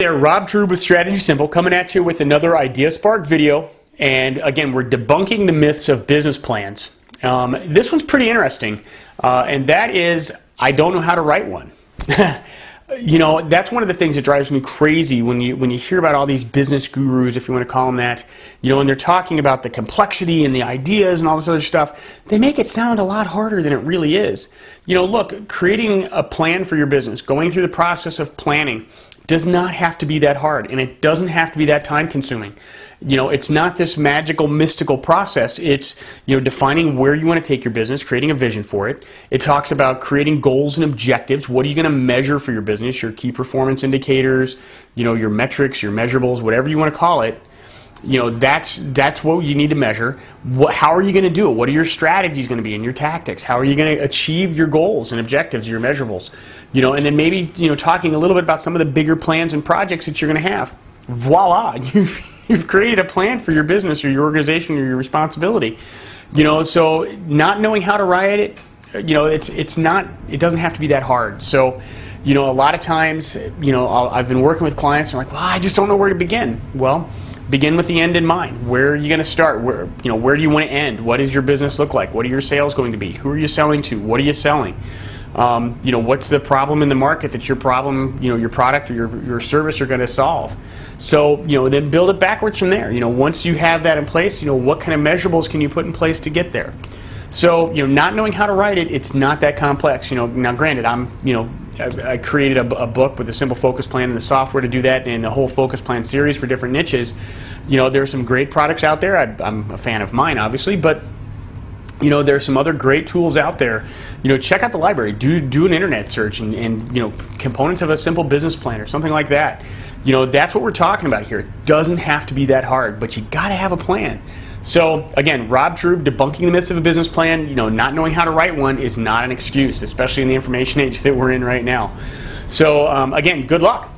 there, Rob Drew with Strategy Simple coming at you with another Idea Spark video. And again, we're debunking the myths of business plans. Um, this one's pretty interesting, uh, and that is I don't know how to write one. you know, that's one of the things that drives me crazy when you when you hear about all these business gurus, if you want to call them that, you know, and they're talking about the complexity and the ideas and all this other stuff. They make it sound a lot harder than it really is. You know, look, creating a plan for your business, going through the process of planning does not have to be that hard and it doesn't have to be that time consuming you know it's not this magical mystical process it's you know defining where you want to take your business creating a vision for it it talks about creating goals and objectives what are you going to measure for your business your key performance indicators you know your metrics your measurables whatever you want to call it you know that's that's what you need to measure what, how are you going to do it what are your strategies going to be and your tactics how are you going to achieve your goals and objectives your measurables you know and then maybe you know talking a little bit about some of the bigger plans and projects that you're going to have voila you've you've created a plan for your business or your organization or your responsibility you know so not knowing how to write it you know it's it's not it doesn't have to be that hard so you know a lot of times you know i have been working with clients and like well i just don't know where to begin well begin with the end in mind. Where are you going to start? Where you know where do you want to end? What does your business look like? What are your sales going to be? Who are you selling to? What are you selling? Um, you know what's the problem in the market that your problem you know your product or your, your service are going to solve so you know then build it backwards from there you know once you have that in place you know what kind of measurables can you put in place to get there so you know not knowing how to write it it's not that complex you know now granted i'm you know I, created a, a, book with a simple focus plan and the software to do that and the whole focus plan series for different niches. You know, there are some great products out there. I, I'm a fan of mine, obviously, but you know, there are some other great tools out there. You know, check out the library. Do do an internet search and, and you know components of a simple business plan or something like that. You know, that's what we're talking about here. It doesn't have to be that hard, but you got to have a plan. So again, Rob Droub debunking the myths of a business plan, you know, not knowing how to write one is not an excuse, especially in the information age that we're in right now. So um, again, good luck.